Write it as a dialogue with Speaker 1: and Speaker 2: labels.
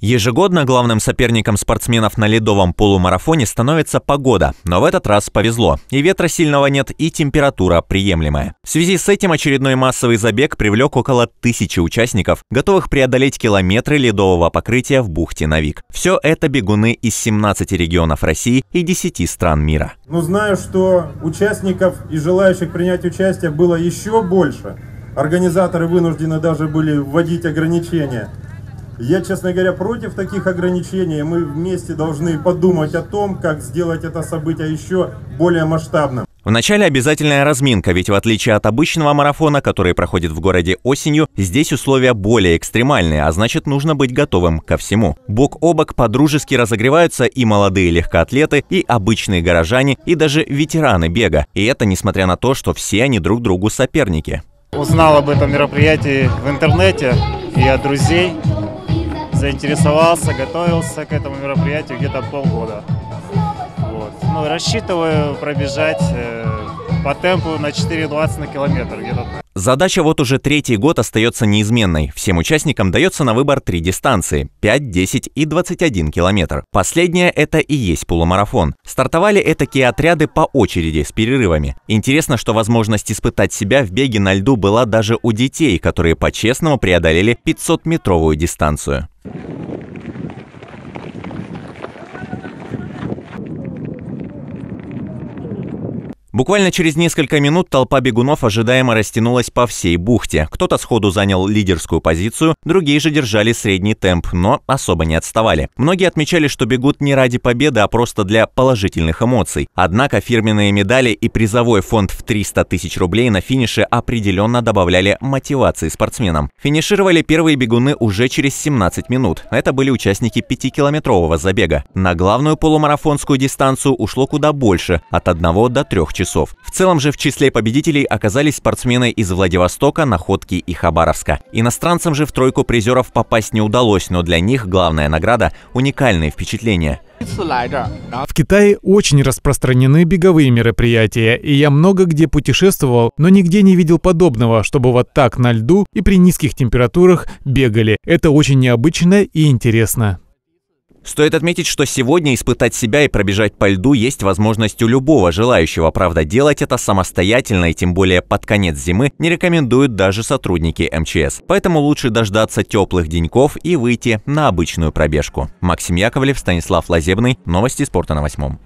Speaker 1: Ежегодно главным соперником спортсменов на ледовом полумарафоне становится погода, но в этот раз повезло. И ветра сильного нет, и температура приемлемая. В связи с этим очередной массовый забег привлек около тысячи участников, готовых преодолеть километры ледового покрытия в бухте Навик. Все это бегуны из 17 регионов России и 10 стран мира.
Speaker 2: Ну, знаю, что участников и желающих принять участие было еще больше. Организаторы вынуждены даже были вводить ограничения – я, честно говоря, против таких ограничений. Мы вместе должны подумать о том, как сделать это событие еще более масштабным.
Speaker 1: Вначале обязательная разминка, ведь в отличие от обычного марафона, который проходит в городе осенью, здесь условия более экстремальные, а значит нужно быть готовым ко всему. Бок о бок подружески разогреваются и молодые легкоатлеты, и обычные горожане, и даже ветераны бега. И это несмотря на то, что все они друг другу соперники.
Speaker 2: Узнал об этом мероприятии в интернете и от друзей заинтересовался, готовился к этому мероприятию где-то полгода. Вот. Ну, рассчитываю пробежать э, по темпу на 4,20 на километр где-то
Speaker 1: Задача вот уже третий год остается неизменной. Всем участникам дается на выбор три дистанции – 5, 10 и 21 километр. Последняя – это и есть полумарафон. Стартовали этакие отряды по очереди, с перерывами. Интересно, что возможность испытать себя в беге на льду была даже у детей, которые по-честному преодолели 500-метровую дистанцию. Буквально через несколько минут толпа бегунов ожидаемо растянулась по всей бухте. Кто-то сходу занял лидерскую позицию, другие же держали средний темп, но особо не отставали. Многие отмечали, что бегут не ради победы, а просто для положительных эмоций. Однако фирменные медали и призовой фонд в 300 тысяч рублей на финише определенно добавляли мотивации спортсменам. Финишировали первые бегуны уже через 17 минут. Это были участники 5-километрового забега. На главную полумарафонскую дистанцию ушло куда больше – от 1 до 3 часов часов. В целом же в числе победителей оказались спортсмены из Владивостока, Находки и Хабаровска. Иностранцам же в тройку призеров попасть не удалось, но для них главная награда – уникальные впечатления. В Китае
Speaker 2: очень распространены беговые мероприятия, и я много где путешествовал, но нигде не видел подобного, чтобы вот так на льду и при низких температурах бегали. Это очень необычно и интересно.
Speaker 1: Стоит отметить, что сегодня испытать себя и пробежать по льду есть возможность у любого желающего, правда, делать это самостоятельно и тем более под конец зимы не рекомендуют даже сотрудники МЧС. Поэтому лучше дождаться теплых деньков и выйти на обычную пробежку. Максим Яковлев, Станислав Лазебный, новости спорта на восьмом.